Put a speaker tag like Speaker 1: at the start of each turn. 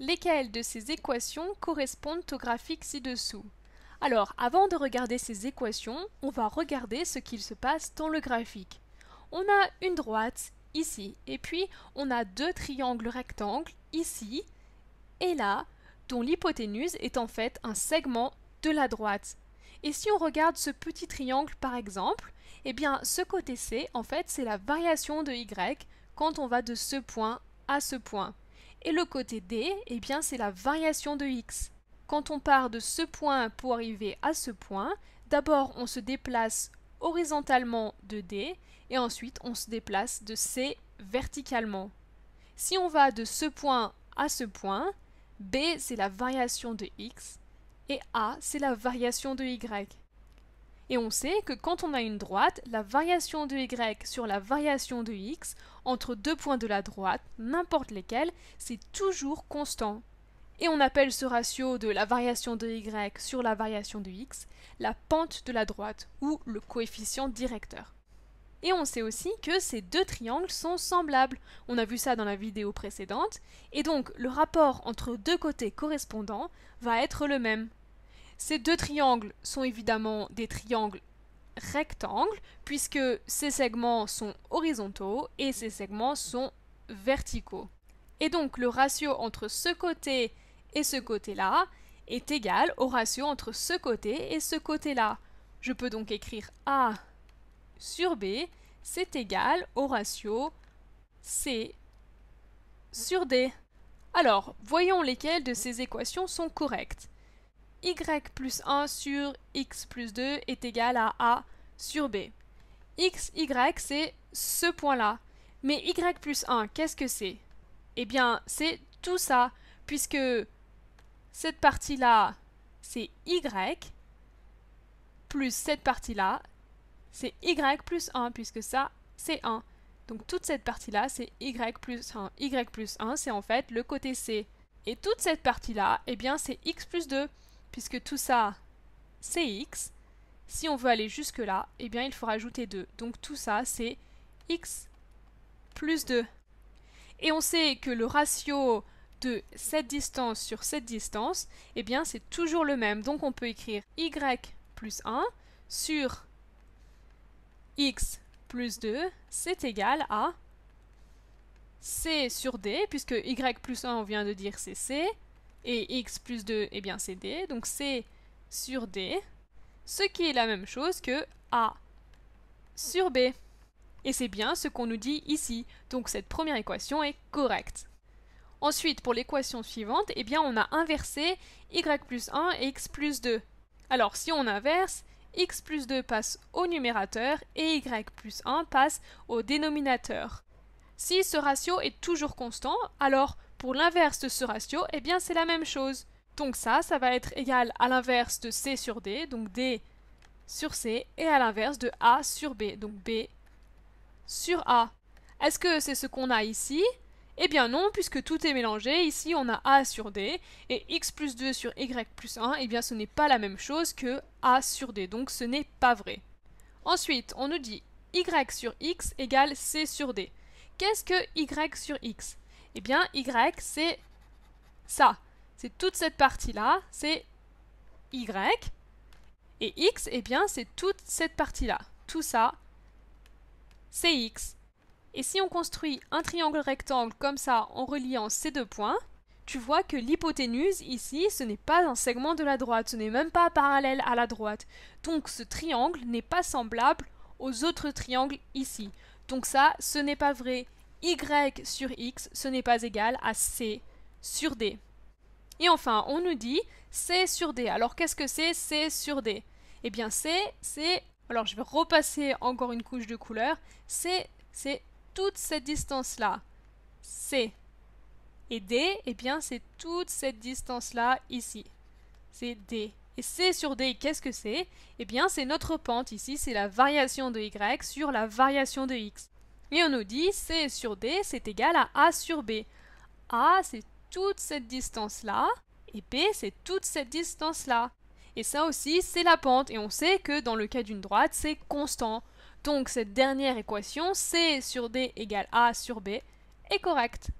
Speaker 1: Lesquelles de ces équations correspondent au graphique ci-dessous Alors, avant de regarder ces équations, on va regarder ce qu'il se passe dans le graphique. On a une droite ici, et puis on a deux triangles rectangles ici et là, dont l'hypoténuse est en fait un segment de la droite. Et si on regarde ce petit triangle par exemple, eh bien ce côté C, en fait, c'est la variation de y quand on va de ce point à ce point et le côté D, eh bien c'est la variation de x. Quand on part de ce point pour arriver à ce point, d'abord on se déplace horizontalement de D et ensuite on se déplace de C verticalement. Si on va de ce point à ce point, B c'est la variation de x et A c'est la variation de y. Et on sait que quand on a une droite, la variation de y sur la variation de x, entre deux points de la droite, n'importe lesquels, c'est toujours constant. Et on appelle ce ratio de la variation de y sur la variation de x la pente de la droite, ou le coefficient directeur. Et on sait aussi que ces deux triangles sont semblables. On a vu ça dans la vidéo précédente. Et donc, le rapport entre deux côtés correspondants va être le même. Ces deux triangles sont évidemment des triangles rectangles, puisque ces segments sont horizontaux et ces segments sont verticaux. Et donc le ratio entre ce côté et ce côté-là est égal au ratio entre ce côté et ce côté-là. Je peux donc écrire A sur B, c'est égal au ratio C sur D. Alors, voyons lesquelles de ces équations sont correctes y plus 1 sur x plus 2 est égal à a sur b. x, y, c'est ce point-là. Mais y plus 1, qu'est-ce que c'est Eh bien, c'est tout ça, puisque cette partie-là, c'est y, plus cette partie-là, c'est y plus 1, puisque ça, c'est 1. Donc toute cette partie-là, c'est y plus 1. y plus 1, c'est en fait le côté c. Et toute cette partie-là, eh bien, c'est x plus 2 puisque tout ça, c'est x. Si on veut aller jusque-là, eh bien, il faut rajouter 2. Donc tout ça, c'est x plus 2. Et on sait que le ratio de cette distance sur cette distance, eh bien, c'est toujours le même. Donc on peut écrire y plus 1 sur x plus 2, c'est égal à c sur d, puisque y plus 1, on vient de dire c'est c, et x plus 2, et eh bien c'est d, donc c'est sur d, ce qui est la même chose que a sur b. Et c'est bien ce qu'on nous dit ici, donc cette première équation est correcte. Ensuite, pour l'équation suivante, eh bien on a inversé y plus 1 et x plus 2. Alors si on inverse, x plus 2 passe au numérateur et y plus 1 passe au dénominateur. Si ce ratio est toujours constant, alors pour l'inverse de ce ratio, eh bien c'est la même chose. Donc ça, ça va être égal à l'inverse de C sur D, donc D sur C, et à l'inverse de A sur B, donc B sur A. Est-ce que c'est ce qu'on a ici Eh bien non, puisque tout est mélangé. Ici, on a A sur D, et X plus 2 sur Y plus 1, eh bien ce n'est pas la même chose que A sur D, donc ce n'est pas vrai. Ensuite, on nous dit Y sur X égale C sur D. Qu'est-ce que Y sur X eh bien y c'est ça. C'est toute cette partie-là, c'est y. Et x, eh bien c'est toute cette partie-là. Tout ça, c'est x. Et si on construit un triangle rectangle comme ça en reliant ces deux points, tu vois que l'hypoténuse ici, ce n'est pas un segment de la droite, ce n'est même pas parallèle à la droite. Donc ce triangle n'est pas semblable aux autres triangles ici. Donc ça, ce n'est pas vrai y sur x, ce n'est pas égal à c sur d. Et enfin, on nous dit c sur d. Alors qu'est-ce que c'est c sur d Eh bien c, c'est... Alors je vais repasser encore une couche de couleur. C, c'est toute cette distance-là. C. Et d, eh bien c'est toute cette distance-là ici. C'est d. Et C sur D, qu'est-ce que c'est Eh bien, c'est notre pente ici, c'est la variation de Y sur la variation de X. Et on nous dit C sur D, c'est égal à A sur B. A, c'est toute cette distance-là, et B, c'est toute cette distance-là. Et ça aussi, c'est la pente, et on sait que dans le cas d'une droite, c'est constant. Donc cette dernière équation, C sur D égale A sur B, est correcte.